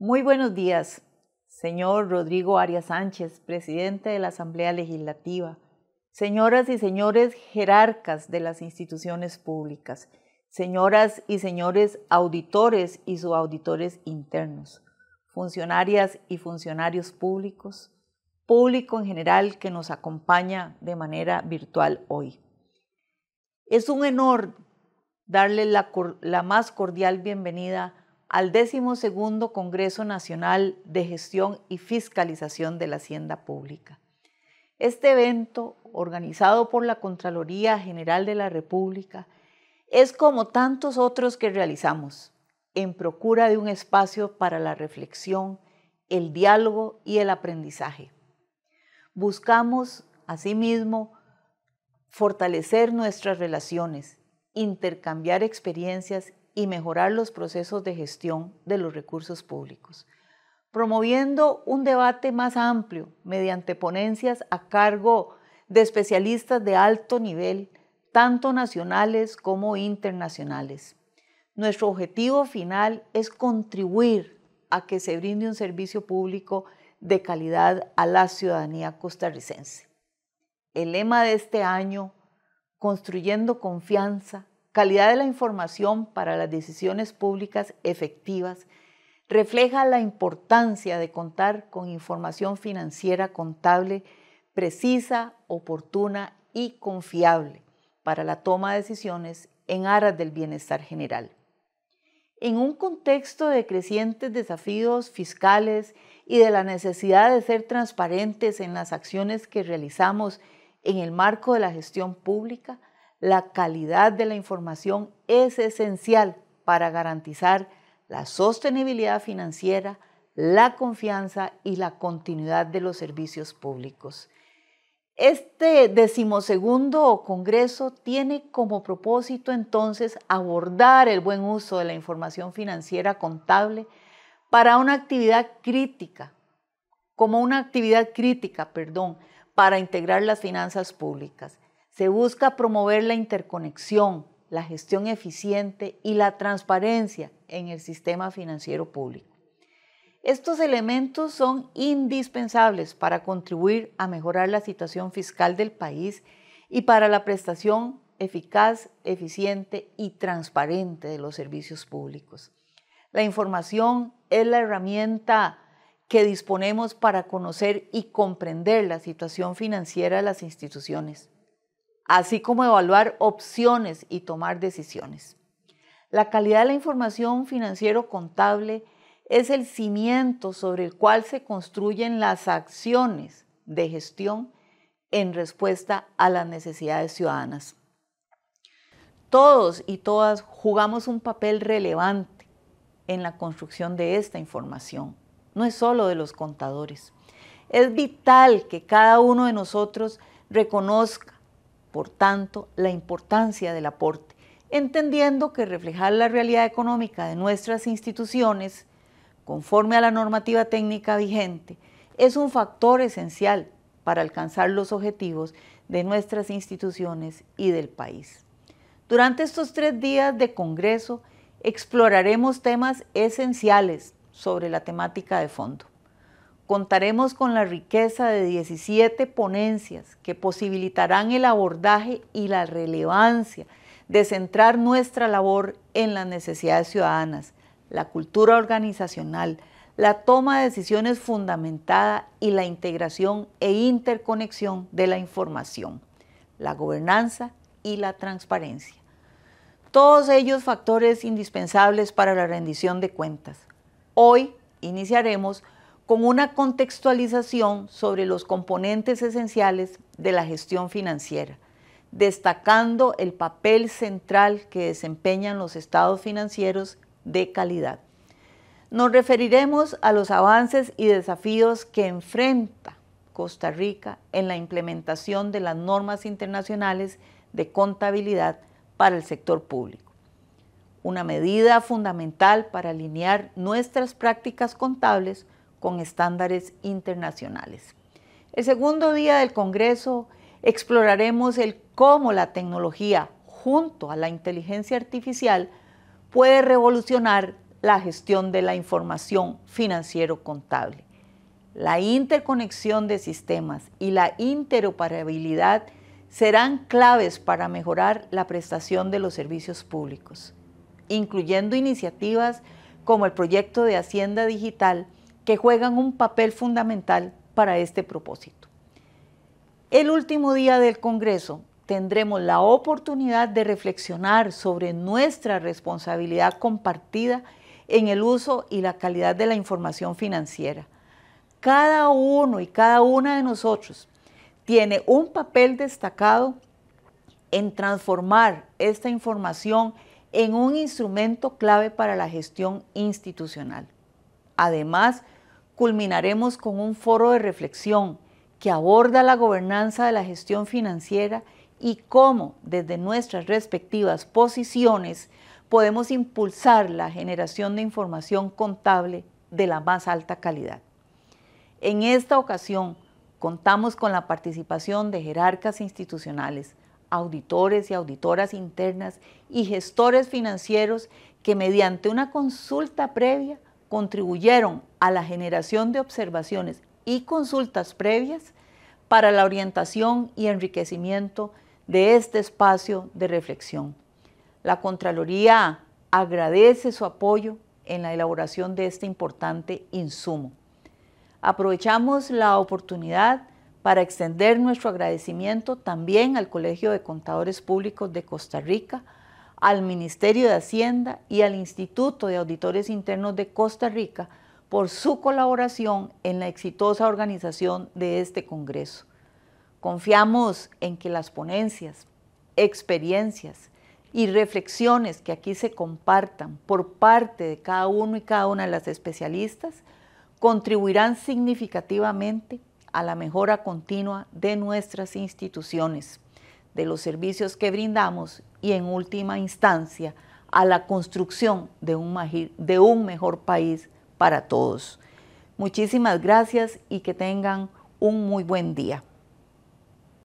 Muy buenos días, señor Rodrigo Arias Sánchez, presidente de la Asamblea Legislativa, señoras y señores jerarcas de las instituciones públicas, señoras y señores auditores y subauditores internos, funcionarias y funcionarios públicos, público en general que nos acompaña de manera virtual hoy. Es un honor darle la, la más cordial bienvenida al segundo Congreso Nacional de Gestión y Fiscalización de la Hacienda Pública. Este evento, organizado por la Contraloría General de la República, es como tantos otros que realizamos, en procura de un espacio para la reflexión, el diálogo y el aprendizaje. Buscamos, asimismo, fortalecer nuestras relaciones, intercambiar experiencias y mejorar los procesos de gestión de los recursos públicos, promoviendo un debate más amplio mediante ponencias a cargo de especialistas de alto nivel, tanto nacionales como internacionales. Nuestro objetivo final es contribuir a que se brinde un servicio público de calidad a la ciudadanía costarricense. El lema de este año, Construyendo Confianza, calidad de la información para las decisiones públicas efectivas refleja la importancia de contar con información financiera contable precisa, oportuna y confiable para la toma de decisiones en aras del bienestar general. En un contexto de crecientes desafíos fiscales y de la necesidad de ser transparentes en las acciones que realizamos en el marco de la gestión pública, la calidad de la información es esencial para garantizar la sostenibilidad financiera, la confianza y la continuidad de los servicios públicos. Este decimosegundo Congreso tiene como propósito entonces abordar el buen uso de la información financiera contable para una actividad crítica, como una actividad crítica, perdón, para integrar las finanzas públicas. Se busca promover la interconexión, la gestión eficiente y la transparencia en el sistema financiero público. Estos elementos son indispensables para contribuir a mejorar la situación fiscal del país y para la prestación eficaz, eficiente y transparente de los servicios públicos. La información es la herramienta que disponemos para conocer y comprender la situación financiera de las instituciones así como evaluar opciones y tomar decisiones. La calidad de la información financiero-contable es el cimiento sobre el cual se construyen las acciones de gestión en respuesta a las necesidades ciudadanas. Todos y todas jugamos un papel relevante en la construcción de esta información, no es solo de los contadores. Es vital que cada uno de nosotros reconozca por tanto, la importancia del aporte, entendiendo que reflejar la realidad económica de nuestras instituciones, conforme a la normativa técnica vigente, es un factor esencial para alcanzar los objetivos de nuestras instituciones y del país. Durante estos tres días de Congreso exploraremos temas esenciales sobre la temática de fondo contaremos con la riqueza de 17 ponencias que posibilitarán el abordaje y la relevancia de centrar nuestra labor en las necesidades ciudadanas, la cultura organizacional, la toma de decisiones fundamentada y la integración e interconexión de la información, la gobernanza y la transparencia. Todos ellos factores indispensables para la rendición de cuentas. Hoy iniciaremos con una contextualización sobre los componentes esenciales de la gestión financiera, destacando el papel central que desempeñan los estados financieros de calidad. Nos referiremos a los avances y desafíos que enfrenta Costa Rica en la implementación de las normas internacionales de contabilidad para el sector público. Una medida fundamental para alinear nuestras prácticas contables con estándares internacionales. El segundo día del Congreso exploraremos el cómo la tecnología junto a la inteligencia artificial puede revolucionar la gestión de la información financiero contable. La interconexión de sistemas y la interoperabilidad serán claves para mejorar la prestación de los servicios públicos, incluyendo iniciativas como el proyecto de Hacienda Digital, que juegan un papel fundamental para este propósito. El último día del Congreso tendremos la oportunidad de reflexionar sobre nuestra responsabilidad compartida en el uso y la calidad de la información financiera. Cada uno y cada una de nosotros tiene un papel destacado en transformar esta información en un instrumento clave para la gestión institucional. Además, culminaremos con un foro de reflexión que aborda la gobernanza de la gestión financiera y cómo desde nuestras respectivas posiciones podemos impulsar la generación de información contable de la más alta calidad. En esta ocasión contamos con la participación de jerarcas institucionales, auditores y auditoras internas y gestores financieros que mediante una consulta previa contribuyeron a la generación de observaciones y consultas previas para la orientación y enriquecimiento de este espacio de reflexión. La Contraloría agradece su apoyo en la elaboración de este importante insumo. Aprovechamos la oportunidad para extender nuestro agradecimiento también al Colegio de Contadores Públicos de Costa Rica, al Ministerio de Hacienda y al Instituto de Auditores Internos de Costa Rica por su colaboración en la exitosa organización de este Congreso. Confiamos en que las ponencias, experiencias y reflexiones que aquí se compartan por parte de cada uno y cada una de las especialistas contribuirán significativamente a la mejora continua de nuestras instituciones de los servicios que brindamos y en última instancia a la construcción de un, de un mejor país para todos. Muchísimas gracias y que tengan un muy buen día.